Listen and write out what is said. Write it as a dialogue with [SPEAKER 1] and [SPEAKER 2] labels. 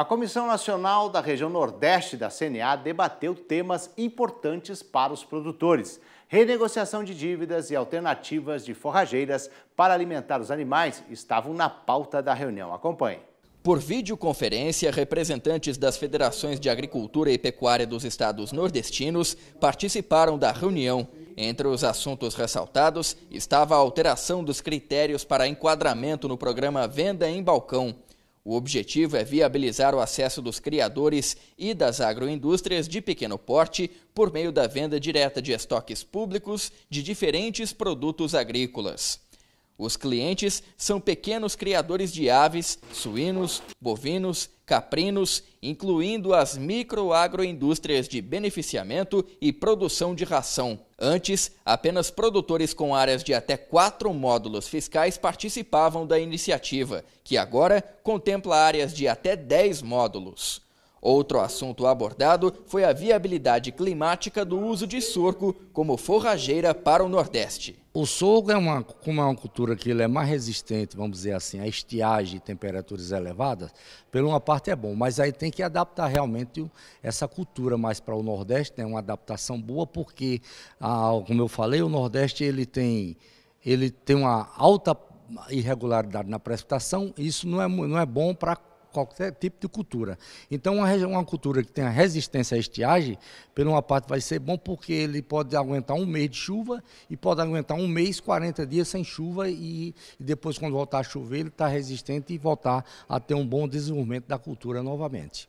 [SPEAKER 1] A Comissão Nacional da Região Nordeste da CNA debateu temas importantes para os produtores: renegociação de dívidas e alternativas de forrageiras para alimentar os animais estavam na pauta da reunião. Acompanhe.
[SPEAKER 2] Por videoconferência, representantes das federações de agricultura e pecuária dos estados nordestinos participaram da reunião. Entre os assuntos ressaltados estava a alteração dos critérios para enquadramento no programa Venda em Balcão. O objetivo é viabilizar o acesso dos criadores e das agroindústrias de pequeno porte por meio da venda direta de estoques públicos de diferentes produtos agrícolas. Os clientes são pequenos criadores de aves, suínos, bovinos, caprinos, incluindo as microagroindústrias de beneficiamento e produção de ração. Antes, apenas produtores com áreas de até quatro módulos fiscais participavam da iniciativa, que agora contempla áreas de até 10 módulos. Outro assunto abordado foi a viabilidade climática do uso de sorgo como forrageira para o Nordeste.
[SPEAKER 3] O sorgo é uma, como é uma cultura que ele é mais resistente, vamos dizer assim, a estiagem e temperaturas elevadas. Por uma parte é bom, mas aí tem que adaptar realmente essa cultura mais para o Nordeste, tem né, uma adaptação boa, porque, ah, como eu falei, o Nordeste ele tem, ele tem uma alta irregularidade na precipitação, isso não é, não é bom para qualquer tipo de cultura. Então, uma, uma cultura que tenha resistência à estiagem, por uma parte vai ser bom porque ele pode aguentar um mês de chuva e pode aguentar um mês, 40 dias sem chuva e, e depois, quando voltar a chover, ele está resistente e voltar a ter um bom desenvolvimento da cultura novamente.